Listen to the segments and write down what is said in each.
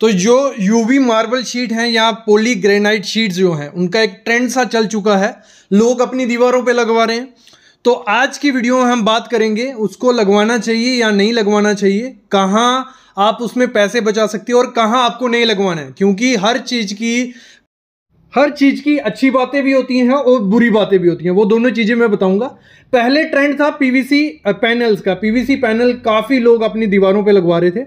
तो जो UV marble sheet हैं या पोली ग्रेनाइट शीट जो हैं उनका एक ट्रेंड सा चल चुका है लोग अपनी दीवारों पे लगवा रहे हैं तो आज की वीडियो में हम बात करेंगे उसको लगवाना चाहिए या नहीं लगवाना चाहिए कहाँ आप उसमें पैसे बचा सकते हो और कहाँ आपको नहीं लगवाना है क्योंकि हर चीज़ की हर चीज़ की अच्छी बातें भी होती हैं और बुरी बातें भी होती हैं वो दोनों चीज़ें मैं बताऊंगा पहले ट्रेंड था पीवीसी पैनल्स का पीवीसी पैनल काफ़ी लोग अपनी दीवारों पर लगवा रहे थे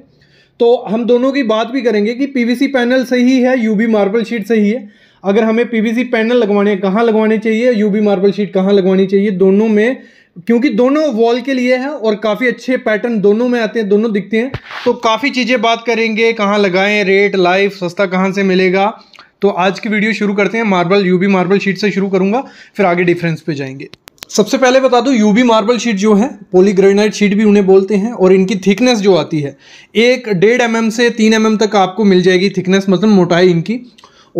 तो हम दोनों की बात भी करेंगे कि पीवीसी पैनल सही है यूबी मार्बल शीट सही है अगर हमें पीवीसी पैनल लगवाने कहाँ लगवाने चाहिए यूबी मार्बल शीट कहाँ लगवानी चाहिए दोनों में क्योंकि दोनों वॉल के लिए है और काफ़ी अच्छे पैटर्न दोनों में आते हैं दोनों दिखते हैं तो काफ़ी चीज़ें बात करेंगे कहाँ लगाएं रेट लाइफ सस्ता कहाँ से मिलेगा तो आज की वीडियो शुरू करते हैं मार्बल यूबी मार्बल शीट से शुरू करूँगा फिर आगे डिफरेंस पे जाएंगे सबसे पहले बता दूं यूबी मार्बल शीट जो है पोलीग्रेनाइट शीट भी उन्हें बोलते हैं और इनकी थिकनेस जो आती है एक डेढ़ एम से तीन एम तक आपको मिल जाएगी थिकनेस मतलब मोटाई इनकी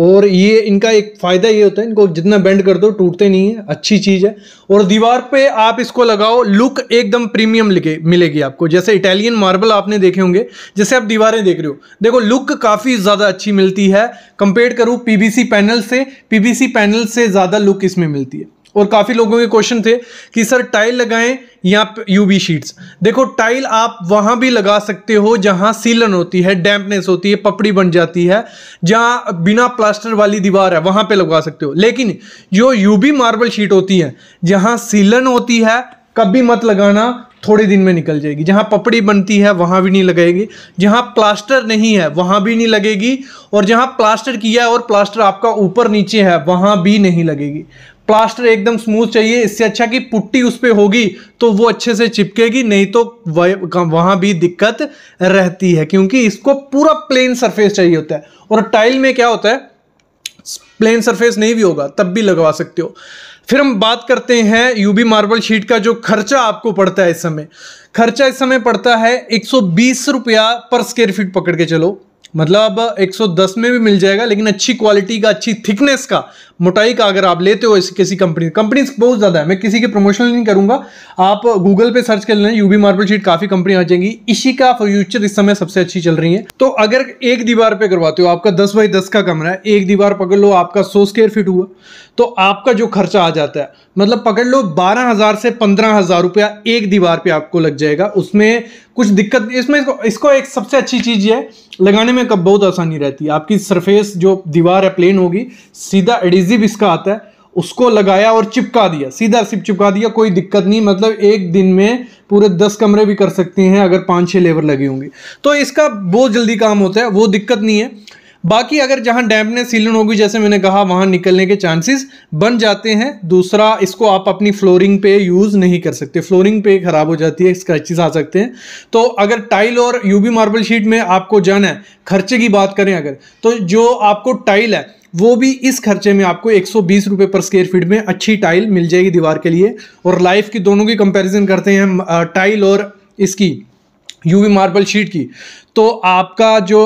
और ये इनका एक फ़ायदा ये होता है इनको जितना बेंड कर दो टूटते नहीं है अच्छी चीज़ है और दीवार पे आप इसको लगाओ लुक एकदम प्रीमियम लिखे मिलेगी आपको जैसे इटालियन मार्बल आपने देखे होंगे जैसे आप दीवारें देख रहे हो देखो लुक काफ़ी ज़्यादा अच्छी मिलती है कंपेयर करूँ पीबीसी पैनल से पीबीसी पैनल से ज़्यादा लुक इसमें मिलती है और काफ़ी लोगों के क्वेश्चन थे कि सर टाइल लगाएं या यूवी शीट्स देखो टाइल आप वहाँ भी लगा सकते हो जहाँ सीलन होती है डैम्पनेस होती है पपड़ी बन जाती है जहाँ बिना प्लास्टर वाली दीवार है वहाँ पे लगा सकते हो लेकिन जो यूवी मार्बल शीट होती है जहाँ सीलन होती है कभी मत लगाना थोड़े दिन में निकल जाएगी जहाँ पपड़ी बनती है वहाँ भी नहीं लगेगी जहाँ प्लास्टर नहीं है वहाँ भी नहीं लगेगी और जहाँ प्लास्टर किया है और प्लास्टर आपका ऊपर नीचे है वहाँ भी नहीं लगेगी प्लास्टर एकदम स्मूथ चाहिए इससे अच्छा कि पुट्टी उस पर होगी तो वो अच्छे से चिपकेगी नहीं तो वहाँ भी दिक्कत रहती है क्योंकि इसको पूरा प्लेन सरफेस चाहिए होता है और टाइल में क्या होता है प्लेन सरफेस नहीं भी होगा तब भी लगवा सकते हो फिर हम बात करते हैं यूबी मार्बल शीट का जो खर्चा आपको पड़ता है इस समय खर्चा इस समय पड़ता है एक सौ बीस रुपया पर स्क्वेयर फीट पकड़ के चलो मतलब 110 में भी मिल जाएगा लेकिन अच्छी क्वालिटी का अच्छी थिकनेस का मोटाई का अगर आप लेते हो इस किसी कंपनी कंपनी बहुत ज़्यादा है मैं किसी के प्रमोशन नहीं करूंगा आप गूगल पे सर्च कर लेना यूबी मार्बल शीट काफ़ी कंपनी आ जाएंगी इसी का फ्यूचर इस समय सबसे अच्छी चल रही है तो अगर एक दीवार पे करवाते हो आपका दस बाई दस का कमरा है एक दीवार पकड़ लो आपका सौ स्क्वेयर फीट हुआ तो आपका जो खर्चा आ जाता है मतलब पकड़ लो बारह हज़ार से पंद्रह हज़ार रुपया एक दीवार पर आपको लग जाएगा उसमें कुछ दिक्कत इसमें इसको, इसको एक सबसे अच्छी चीज़ है लगाने में में कब बहुत आसानी रहती है आपकी सरफेस जो दीवार है प्लेन होगी सीधा एडिजिव इसका आता है उसको लगाया और चिपका दिया सीधा सिर्फ चिपका दिया कोई दिक्कत नहीं मतलब एक दिन में पूरे दस कमरे भी कर सकते हैं अगर पाँच छः लेबर लगे होंगे तो इसका बहुत जल्दी काम होता है वो दिक्कत नहीं है बाकी अगर जहां डैम्पनेस सीलन होगी जैसे मैंने कहा वहां निकलने के चांसेस बन जाते हैं दूसरा इसको आप अपनी फ्लोरिंग पे यूज़ नहीं कर सकते फ्लोरिंग पे ख़राब हो जाती है स्क्रैचेस आ सकते हैं तो अगर टाइल और यूबी मार्बल शीट में आपको जाना है खर्चे की बात करें अगर तो जो आपको टाइल है वो भी इस खर्चे में आपको एक सौ पर स्क्वेयर फीट में अच्छी टाइल मिल जाएगी दीवार के लिए और लाइफ की दोनों की कंपेरिजन करते हैं टाइल और इसकी यूवी मार्बल शीट की तो आपका जो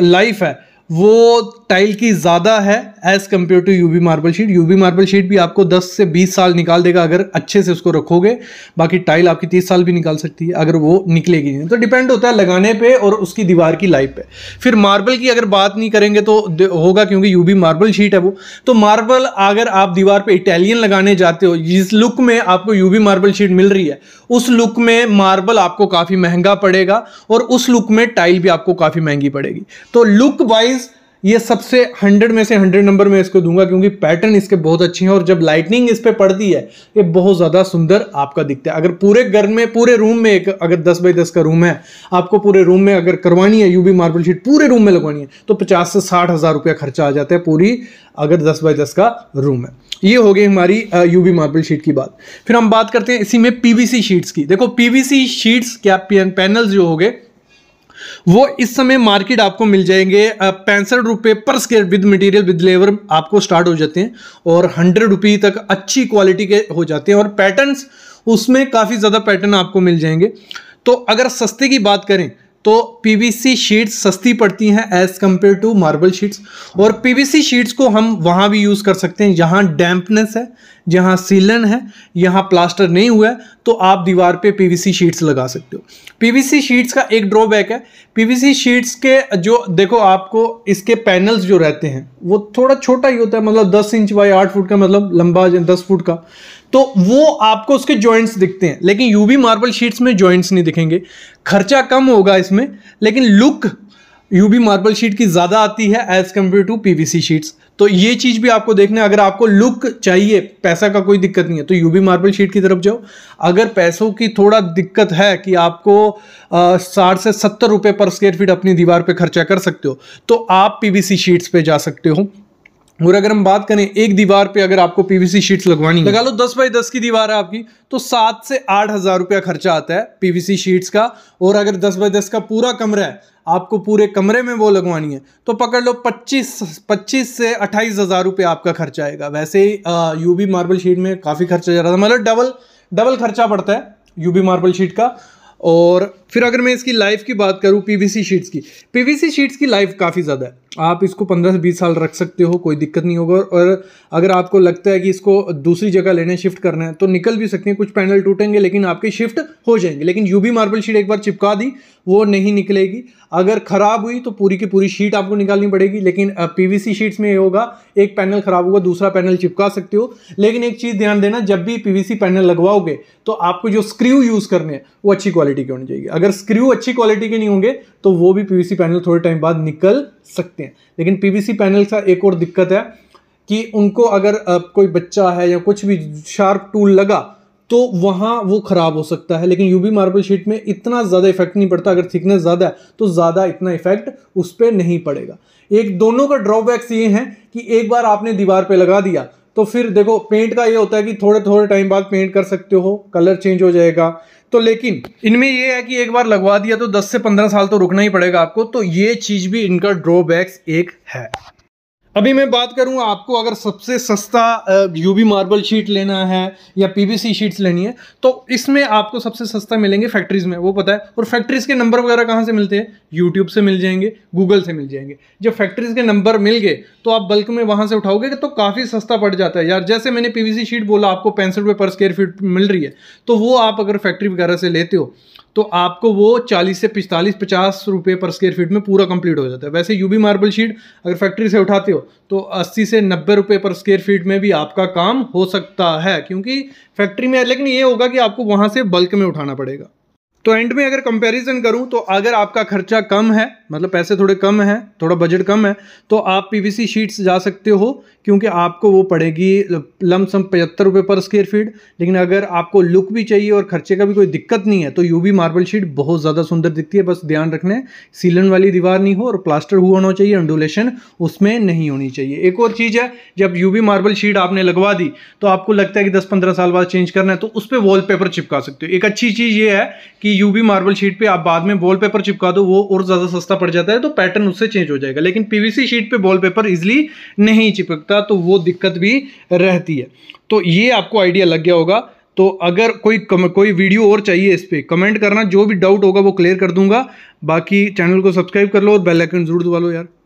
लाइफ है वो टाइल की ज़्यादा है as compare to UV marble sheet UV marble sheet भी आपको 10 से 20 साल निकाल देगा अगर अच्छे से उसको रखोगे बाकी टाइल आपकी 30 साल भी निकाल सकती है अगर वो निकलेगी नहीं तो डिपेंड होता है लगाने पे और उसकी दीवार की लाइफ पे फिर मार्बल की अगर बात नहीं करेंगे तो होगा क्योंकि यूवी मार्बल शीट है वो तो मार्बल अगर आप दीवार पर इटालियन लगाने जाते हो जिस लुक में आपको यूवी मार्बल शीट मिल रही है उस लुक में मार्बल आपको काफ़ी महंगा पड़ेगा और उस लुक में टाइल भी आपको काफ़ी महंगी पड़ेगी तो लुक वाइज ये सबसे हंड्रेड में से हंड्रेड नंबर में इसको दूंगा क्योंकि पैटर्न इसके बहुत अच्छे हैं और जब लाइटनिंग इस पर पड़ती है ये बहुत ज़्यादा सुंदर आपका दिखता है अगर पूरे घर में पूरे रूम में एक अगर दस बाई दस का रूम है आपको पूरे रूम में अगर करवानी है यूबी मार्बल शीट पूरे रूम में लगवानी है तो पचास से साठ हज़ार रुपया खर्चा आ जाता है पूरी अगर दस बाई दस का रूम है ये हो गई हमारी बी मार्बल शीट की बात फिर हम बात करते हैं इसी में पीवीसी शीट्स की देखो पीवीसी शीट्स क्या पैनल्स जो हो गए वो इस समय मार्केट आपको मिल जाएंगे पैंसठ रुपये पर square with material with labour आपको स्टार्ट हो जाते हैं और हंड्रेड रुपी तक अच्छी क्वालिटी के हो जाते हैं और पैटर्न्स उसमें काफ़ी ज़्यादा पैटर्न आपको मिल जाएंगे तो अगर सस्ते की बात करें तो पीवीसी शीट्स सस्ती पड़ती हैं as compare to marble sheets और पीवीसी शीट्स को हम वहाँ भी यूज़ कर सकते हैं जहाँ डैम्पनेस है जहाँ सीलन है यहाँ प्लास्टर नहीं हुआ है तो आप दीवार पे पीवीसी शीट्स लगा सकते हो पीवीसी शीट्स का एक ड्रॉबैक है पीवीसी शीट्स के जो देखो आपको इसके पैनल्स जो रहते हैं वो थोड़ा छोटा ही होता है मतलब दस इंच बाई आठ फुट का मतलब लंबा दस फुट का तो वो आपको उसके जॉइंट्स दिखते हैं लेकिन यूवी मार्बल शीट्स में जॉइंट्स नहीं दिखेंगे खर्चा कम होगा इसमें लेकिन लुक यूवी मार्बल शीट की ज़्यादा आती है as compare to C sheets तो ये चीज़ भी आपको देखना अगर आपको लुक चाहिए पैसा का कोई दिक्कत नहीं है तो यूबी मार्बल शीट की तरफ जाओ अगर पैसों की थोड़ा दिक्कत है कि आपको साठ से सत्तर रुपए पर स्क्वेयर फीट अपनी दीवार पर खर्चा कर सकते हो तो आप पीवीसी शीट्स पे जा सकते हो और अगर हम बात करें एक दीवार पे अगर आपको पीवीसी शीट्स लगवानी लगा लो दस बाई दस की दीवार है आपकी तो सात से आठ हज़ार रुपया खर्चा आता है पीवीसी शीट्स का और अगर दस बाई दस का पूरा कमरा है आपको पूरे कमरे में वो लगवानी है तो पकड़ लो पच्चीस पच्चीस से अट्ठाईस हज़ार रुपये आपका खर्चा आएगा वैसे ही यू मार्बल शीट में काफ़ी खर्चा जा रहा था मतलब डबल डबल खर्चा पड़ता है यू मार्बल शीट का और फिर अगर मैं इसकी लाइफ की बात करूँ पीवीसी शीट्स की पीवीसी शीट्स की लाइफ काफ़ी ज़्यादा है आप इसको पंद्रह से बीस साल रख सकते हो कोई दिक्कत नहीं होगा और अगर आपको लगता है कि इसको दूसरी जगह लेने शिफ्ट करना है तो निकल भी सकते हैं कुछ पैनल टूटेंगे लेकिन आपके शिफ्ट हो जाएंगे लेकिन यू बी मार्बल शीट एक बार चिपका दी वो नहीं निकलेगी अगर ख़राब हुई तो पूरी की पूरी शीट आपको निकालनी पड़ेगी लेकिन सी शीट्स में ये होगा एक पैनल ख़राब होगा दूसरा पैनल चिपका सकते हो लेकिन एक चीज़ ध्यान देना जब भी सी पैनल लगवाओगे तो आपको जो स्क्रू यूज़ करने हैं वो अच्छी क्वालिटी की होनी चाहिए अगर स्क्रू अच्छी क्वालिटी के नहीं होंगे तो वो भी पीवीसी पैनल थोड़े टाइम बाद निकल सकते हैं लेकिन पीवीसी पैनल का एक और दिक्कत है कि उनको अगर कोई बच्चा है या कुछ भी शार्प टूल लगा तो वहाँ वो ख़राब हो सकता है लेकिन यूबी मार्बल शीट में इतना ज़्यादा इफेक्ट नहीं पड़ता अगर थिकनेस ज़्यादा है तो ज़्यादा इतना इफेक्ट उस पर नहीं पड़ेगा एक दोनों का ड्रॉबैक्स ये हैं कि एक बार आपने दीवार पे लगा दिया तो फिर देखो पेंट का ये होता है कि थोड़े थोड़े टाइम बाद पेंट कर सकते हो कलर चेंज हो जाएगा तो लेकिन इनमें ये है कि एक बार लगवा दिया तो 10 से 15 साल तो रुकना ही पड़ेगा आपको तो ये चीज़ भी इनका ड्रॉबैक्स एक है अभी मैं बात करूं आपको अगर सबसे सस्ता बी मार्बल शीट लेना है या पी सी शीट्स लेनी है तो इसमें आपको सबसे सस्ता मिलेंगे फैक्ट्रीज़ में वो पता है और फैक्ट्रीज़ के नंबर वगैरह कहाँ से मिलते हैं यूट्यूब से मिल जाएंगे गूगल से मिल जाएंगे जब फैक्ट्रीज़ के नंबर मिल गए तो आप बल्क में वहाँ से उठाओगे तो काफ़ी सस्ता पड़ जाता है यार जैसे मैंने पी शीट बोला आपको पैंसठ रुपये पर स्क्वेयर फीट मिल रही है तो वो आप अगर फैक्ट्री वगैरह से लेते हो तो आपको वो 40 से 45 50 रुपये पर स्क्वेयर फीट में पूरा कंप्लीट हो जाता है वैसे यूबी मार्बल शीट अगर फैक्ट्री से उठाते हो तो 80 से 90 रुपये पर स्क्वेयर फीट में भी आपका काम हो सकता है क्योंकि फैक्ट्री में लेकिन ये होगा कि आपको वहाँ से बल्क में उठाना पड़ेगा तो एंड में अगर कंपैरिजन करूँ तो अगर आपका खर्चा कम है मतलब पैसे थोड़े कम हैं थोड़ा बजट कम है तो आप पीवीसी शीट्स जा सकते हो क्योंकि आपको वो पड़ेगी लमसम पचहत्तर रुपये पर स्क्वेयर फीट लेकिन अगर आपको लुक भी चाहिए और खर्चे का भी कोई दिक्कत नहीं है तो यू बी मार्बल शीट बहुत ज़्यादा सुंदर दिखती है बस ध्यान रखने सीलन वाली दीवार नहीं हो और प्लास्टर हुआ होना चाहिए अंडोलेशन उसमें नहीं होनी चाहिए एक और चीज़ है जब यू बी मार्बल शीट आपने लगवा दी तो आपको लगता है कि दस पंद्रह साल बाद चेंज करना है तो उस पर वॉल चिपका सकते हो एक अच्छी चीज़ ये है कि बी मार्बल शीट पर आप बाद में वॉल चिपका दो वो और ज़्यादा सस्ता पड़ जाता है तो पैटर्न उससे चेंज हो जाएगा लेकिन पीवीसी शीट पे वॉलपेपर इजिली नहीं चिपकता तो वो दिक्कत भी रहती है तो ये आपको आइडिया लग गया होगा तो अगर कोई कम, कोई वीडियो और चाहिए इस पर कमेंट करना जो भी डाउट होगा वो क्लियर कर दूंगा बाकी चैनल को सब्सक्राइब कर लो और बेलाइकन जरूर दबा लो यार